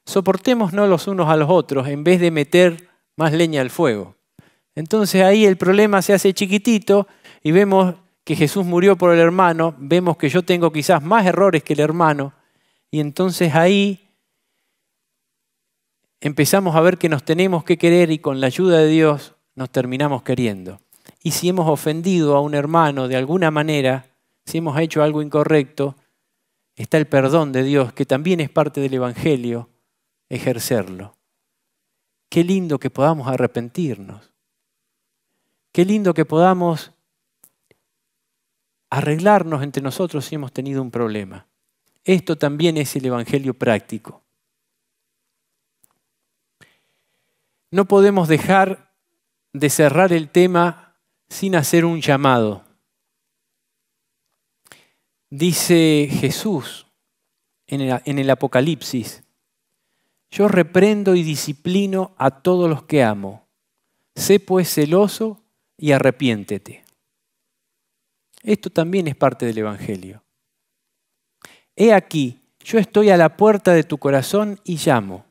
soportémonos los unos a los otros en vez de meter más leña al fuego. Entonces ahí el problema se hace chiquitito y vemos que Jesús murió por el hermano, vemos que yo tengo quizás más errores que el hermano, y entonces ahí empezamos a ver que nos tenemos que querer y con la ayuda de Dios nos terminamos queriendo y si hemos ofendido a un hermano de alguna manera, si hemos hecho algo incorrecto, está el perdón de Dios, que también es parte del Evangelio, ejercerlo. Qué lindo que podamos arrepentirnos. Qué lindo que podamos arreglarnos entre nosotros si hemos tenido un problema. Esto también es el Evangelio práctico. No podemos dejar de cerrar el tema sin hacer un llamado. Dice Jesús en el, Apocalipsis, yo reprendo y disciplino a todos los que amo. Sé pues celoso y arrepiéntete. Esto también es parte del Evangelio. He aquí, yo estoy a la puerta de tu corazón y llamo.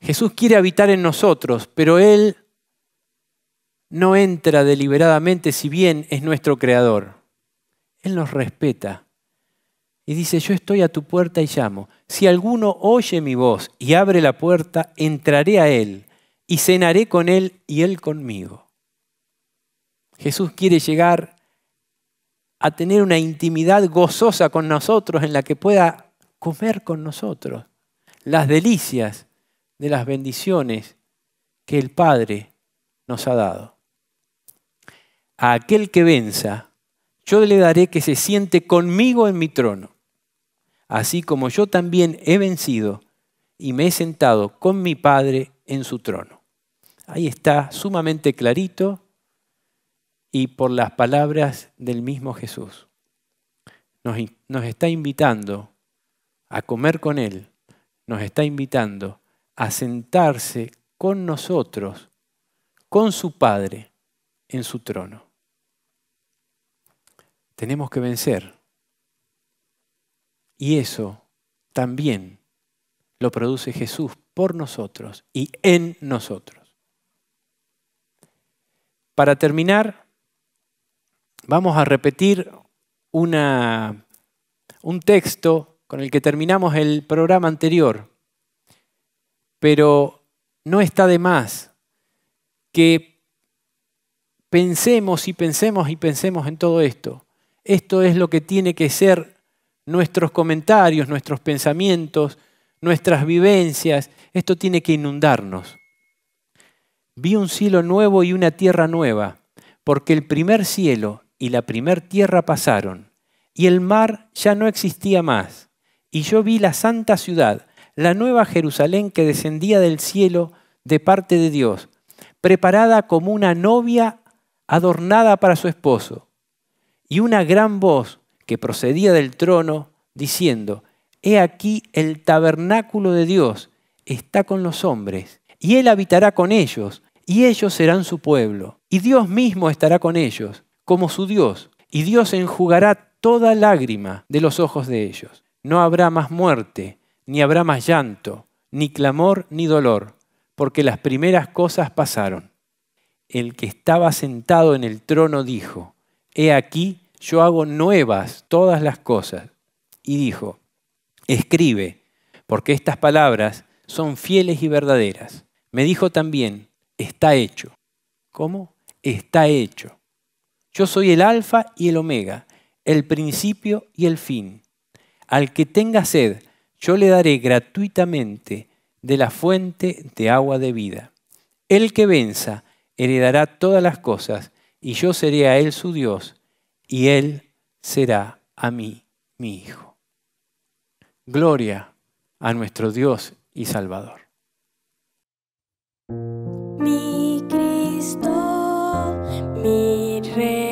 Jesús quiere habitar en nosotros, pero Él no entra deliberadamente si bien es nuestro creador. Él nos respeta y dice, yo estoy a tu puerta y llamo. Si alguno oye mi voz y abre la puerta, entraré a él y cenaré con él y él conmigo. Jesús quiere llegar a tener una intimidad gozosa con nosotros en la que pueda comer con nosotros las delicias de las bendiciones que el Padre nos ha dado a aquel que venza, yo le daré que se siente conmigo en mi trono, así como yo también he vencido y me he sentado con mi Padre en su trono. Ahí está sumamente clarito y por las palabras del mismo Jesús. Nos, nos está invitando a comer con Él, nos está invitando a sentarse con nosotros, con su Padre, en su trono tenemos que vencer. Y eso también lo produce Jesús por nosotros y en nosotros. Para terminar, vamos a repetir una, un texto con el que terminamos el programa anterior, pero no está de más que pensemos y pensemos y pensemos en todo esto esto es lo que tiene que ser nuestros comentarios, nuestros pensamientos, nuestras vivencias. Esto tiene que inundarnos. Vi un cielo nuevo y una tierra nueva, porque el primer cielo y la primer tierra pasaron, y el mar ya no existía más. Y yo vi la santa ciudad, la nueva Jerusalén que descendía del cielo de parte de Dios, preparada como una novia adornada para su esposo y una gran voz que procedía del trono diciendo, He aquí el tabernáculo de Dios está con los hombres, y Él habitará con ellos, y ellos serán su pueblo, y Dios mismo estará con ellos, como su Dios, y Dios enjugará toda lágrima de los ojos de ellos. No habrá más muerte, ni habrá más llanto, ni clamor, ni dolor, porque las primeras cosas pasaron. El que estaba sentado en el trono dijo, he aquí, yo hago nuevas todas las cosas. Y dijo, escribe, porque estas palabras son fieles y verdaderas. Me dijo también, está hecho. ¿Cómo? Está hecho. Yo soy el alfa y el omega, el principio y el fin. Al que tenga sed, yo le daré gratuitamente de la fuente de agua de vida. El que venza heredará todas las cosas y yo seré a él su Dios, y él será a mí mi Hijo. Gloria a nuestro Dios y Salvador. Mi Cristo, mi Rey.